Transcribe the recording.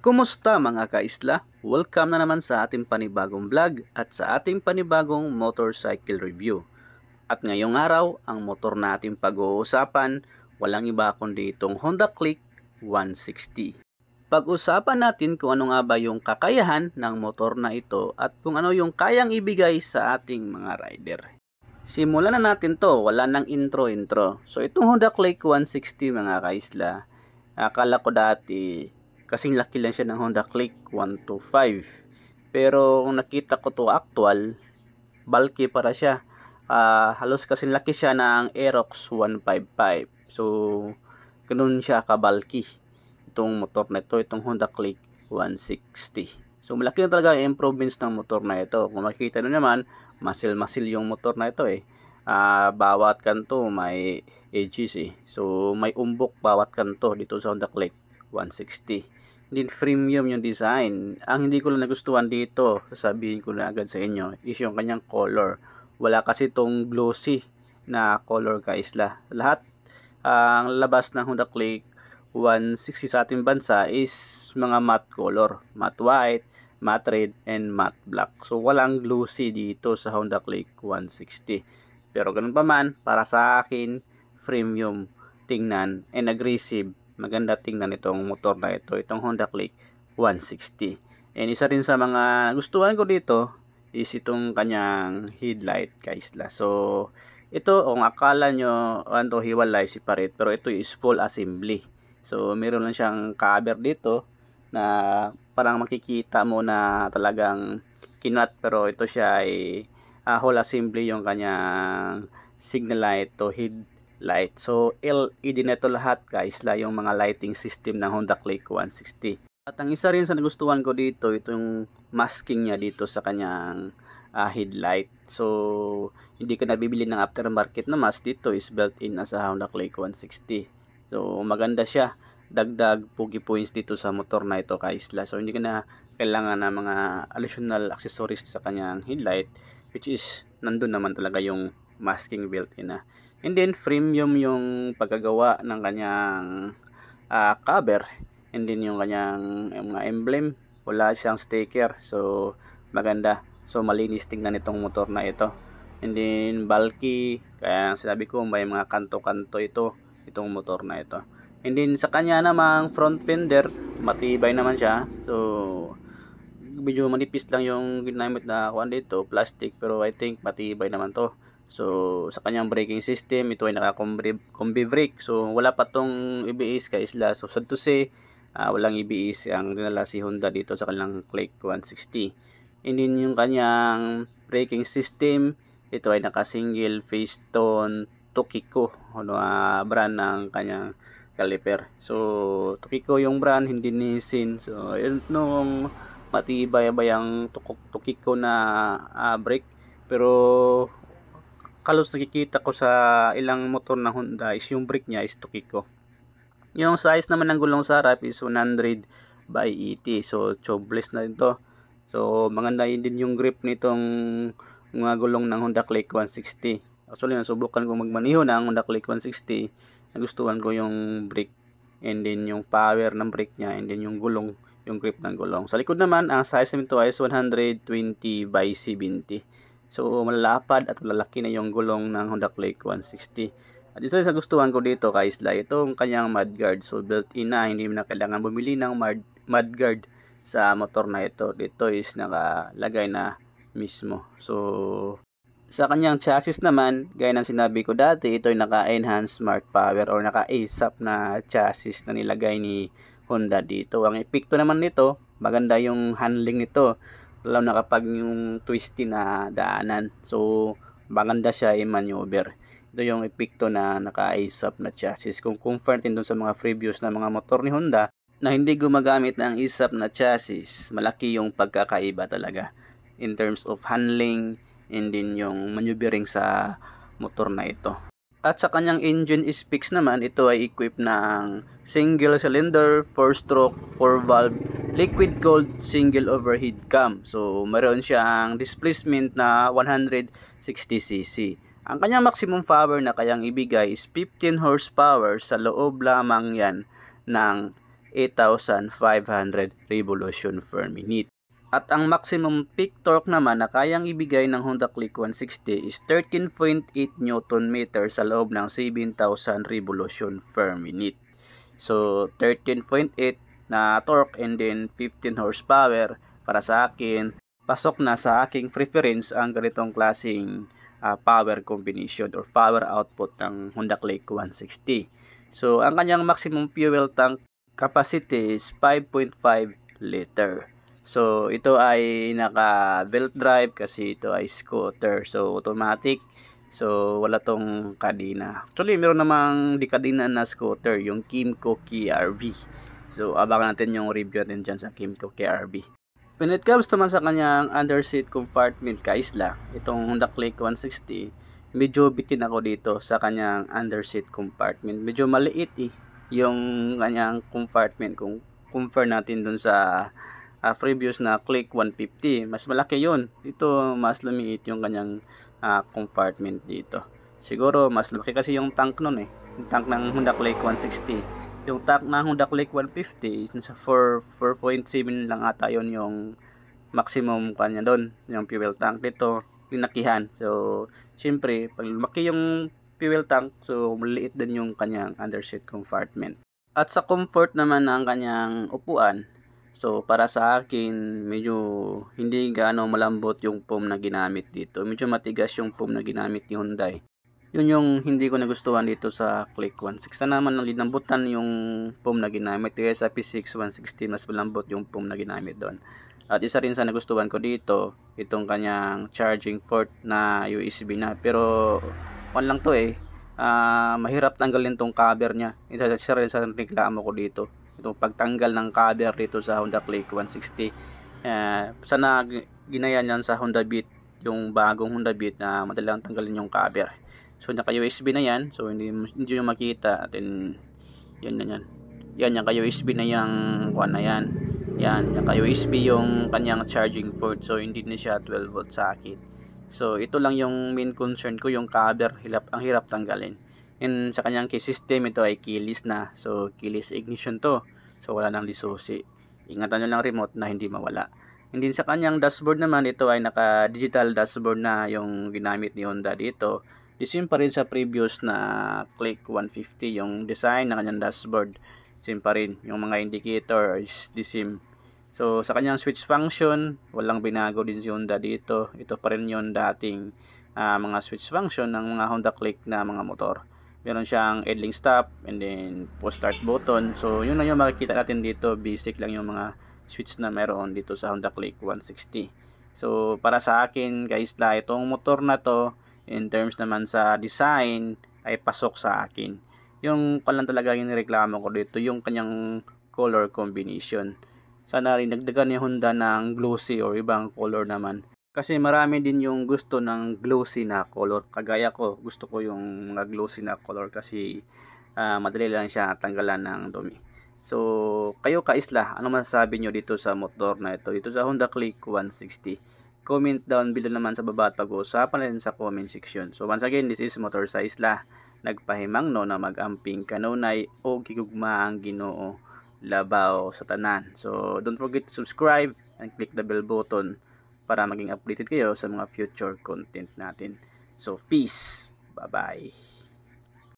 Kumusta mga kaisla? Welcome na naman sa ating panibagong vlog at sa ating panibagong motorcycle review. At ngayong araw, ang motor na ating pag-uusapan, walang iba kundi itong Honda Click 160. Pag-usapan natin kung ano nga ba yung kakayahan ng motor na ito at kung ano yung kayang ibigay sa ating mga rider. Simulan na natin to, wala nang intro-intro. So itong Honda Click 160 mga kaisla, akala ko dati kasing laki lang siya ng Honda Click 125 pero kung nakita ko to actual bulky para siya uh, halos kasing laki siya ng Aerox 155 so ganun siya ka bulky itong motor na ito itong Honda Click 160 so malaki na talaga ang improvements ng motor na ito kung makikita nyo naman masil masil yung motor na ito eh uh, bawat kanto may edges eh so may umbok bawat kanto dito sa Honda Click 160 din freemium yung design. Ang hindi ko lang nagustuhan dito, sasabihin ko na agad sa inyo, is yung kanyang color. Wala kasi itong glossy na color kaisla. Lahat ang uh, labas ng Honda Click 160 sa ating bansa is mga matte color. Matte white, matte red, and matte black. So walang glossy dito sa Honda Click 160. Pero ganun pa man, para sa akin, premium tingnan and aggressive maganda tingnan itong motor na ito itong Honda Click 160 and isa rin sa mga gustuhan ko dito is itong kanyang headlight guys la. so ito kung akala nyo ano hiwalay separate pero ito is full assembly so meron lang siyang cover dito na parang makikita mo na talagang kinat pero ito siya ay uh, whole assembly yung kanyang signal light to head light. So LED na ito lahat guys, la yung mga lighting system ng Honda Click 160. At ang isa rin sa nagustuhan ko dito, itong masking niya dito sa kanyang uh, headlight. So hindi ka nabibili ng aftermarket na mask dito is built-in na sa Honda Click 160. So maganda siya dagdag pogi points dito sa motor na ito guys, la. So hindi ka na kailangan ng mga additional accessories sa kanyang headlight which is nandun naman talaga yung masking built-in na. And then premium yung paggawa ng kanyang uh, cover. And then yung kanyang yung mga emblem, wala siyang sticker. So maganda. So malinis tingnan itong motor na ito. And then bulky, kaya sinabi ko may mga kanto-kanto ito itong motor na ito. And then sa kanya namang front fender, matibay naman siya. So medyo manipis lang yung ginamit na kuan dito, plastic pero I think matibay naman to. So, sa kanyang braking system, ito ay naka-combi brake. So, wala pa tong EBS ka isla. So, sad to say, uh, walang EBS ang dinala si Honda dito sa kanilang Click 160. And then, yung kanyang braking system, ito ay naka-single phase tone Tokiko, ano, uh, brand ng kanyang caliper. So, Tokiko yung brand, hindi Nissin. So, yun nung matibay bayang yung Tokiko na uh, brake. Pero, kalos nakikita ko sa ilang motor na Honda is yung brake niya is Tukiko. Yung size naman ng gulong sa harap is 100 by 80. So, tubeless na ito. So, maganda din yung grip nitong mga gulong ng Honda Click 160. Actually, nasubukan ko magmaniho ng Honda Click 160. Nagustuhan ko yung brake and then yung power ng brake niya and then yung gulong yung grip ng gulong. Sa likod naman, ang size nito is 120 by 70. So, malalapad at lalaki na yung gulong ng Honda Click 160. At isa sa gustuhan ko dito guys, la itong kanyang mudguard. So, built-in na, hindi mo na kailangan bumili ng mudguard sa motor na ito. Dito is nakalagay na mismo. So, sa kanyang chassis naman, gaya ng sinabi ko dati, ito ay naka-enhanced smart power or naka-ASAP na chassis na nilagay ni Honda dito. Ang epekto naman nito, maganda yung handling nito lalo na kapag yung twisty na daanan so maganda siya i-maneuver ito yung epekto na naka-ASAP na chassis kung comfort din sa mga previews na mga motor ni Honda na hindi gumagamit ng ASAP na chassis malaki yung pagkakaiba talaga in terms of handling and din yung maneuvering sa motor na ito at sa kanyang engine specs naman ito ay equipped ng single cylinder 4 stroke 4 valve liquid gold single overhead cam. So, meron siyang displacement na 160cc. Ang kanyang maximum power na kayang ibigay is 15 horsepower sa loob lamang yan ng 8,500 revolution per minute. At ang maximum peak torque naman na kayang ibigay ng Honda Click 160 is 13.8 Newton meter sa loob ng 7,000 revolution per minute. So, 13.8 na torque and then 15 horsepower para sa akin pasok na sa aking preference ang ganitong klasing uh, ah, power combination or power output ng Honda Click 160 so ang kanyang maximum fuel tank capacity is 5.5 liter so ito ay naka belt drive kasi ito ay scooter so automatic So, wala tong kadina. Actually, meron namang di kadina na scooter, yung Kimco KRV. So, abangan natin yung review natin dyan sa Kimco KRB. When it comes naman sa kanyang underseat compartment kaisla, itong Honda Click 160, medyo bitin ako dito sa kanyang underseat compartment. Medyo maliit eh, yung kanyang compartment kung compare natin dun sa uh, previous na Click 150. Mas malaki yon Dito, mas lumiit yung kanyang uh, compartment dito. Siguro, mas lumaki kasi yung tank nun eh. Yung tank ng Honda Click 160 yung tank na Honda Click 150 is nasa 4 4.7 lang ata yon yung maximum kanya doon yung fuel tank dito linakihan so syempre pag lumaki yung fuel tank so maliit din yung kanyang underseat compartment at sa comfort naman ng kanyang upuan so para sa akin medyo hindi gaano malambot yung foam na ginamit dito medyo matigas yung foam na ginamit ni Hyundai yun yung hindi ko nagustuhan dito sa click 16 na naman ang linambutan yung foam na ginamit kaya sa P6 160 mas malambot yung foam na ginamit doon at isa rin sa nagustuhan ko dito itong kanyang charging port na USB na pero one lang to eh uh, mahirap tanggalin tong cover nya isa, isa rin sa reklamo ko dito itong pagtanggal ng cover dito sa Honda Click 160 uh, ah, sana ginaya niyan sa Honda Beat yung bagong Honda Beat na madalang tanggalin yung cover So naka USB na yan. So hindi hindi niyo makita at then yan na yan. Yan naka USB na yang kuan na yan. Yan naka USB yung kanyang charging port. So hindi na siya 12 volt socket. So ito lang yung main concern ko yung cover hirap ang hirap tanggalin. And sa kanyang key system ito ay keyless na. So keyless ignition to. So wala nang lisusi. Ingatan niyo lang remote na hindi mawala. And din sa kanyang dashboard naman ito ay naka digital dashboard na yung ginamit ni Honda dito. The same pa rin sa previous na Click 150, yung design ng kanyang dashboard. Same pa rin, yung mga indicator is the same. So, sa kanyang switch function, walang binago din si Honda dito. Ito pa rin yung dating uh, mga switch function ng mga Honda Click na mga motor. Meron siyang idling stop and then post start button. So, yun na yung makikita natin dito. Basic lang yung mga switch na meron dito sa Honda Click 160. So, para sa akin, guys, la, itong motor na to, in terms naman sa design ay pasok sa akin. Yung ko lang talaga yung reklamo ko dito, yung kanyang color combination. Sana rin nagdagan ni Honda ng glossy or ibang color naman. Kasi marami din yung gusto ng glossy na color. Kagaya ko, gusto ko yung mga glossy na color kasi uh, madali lang siya tanggalan ng dumi. So, kayo ka isla ano man masasabi nyo dito sa motor na ito? Dito sa Honda Click 160 comment down below naman sa baba at pag-uusapan natin sa comment section. So once again, this is Motor sa Isla. Nagpahimang no na mag-amping kanunay o gigugma ang ginoo labaw sa tanan. So don't forget to subscribe and click the bell button para maging updated kayo sa mga future content natin. So peace! Bye-bye!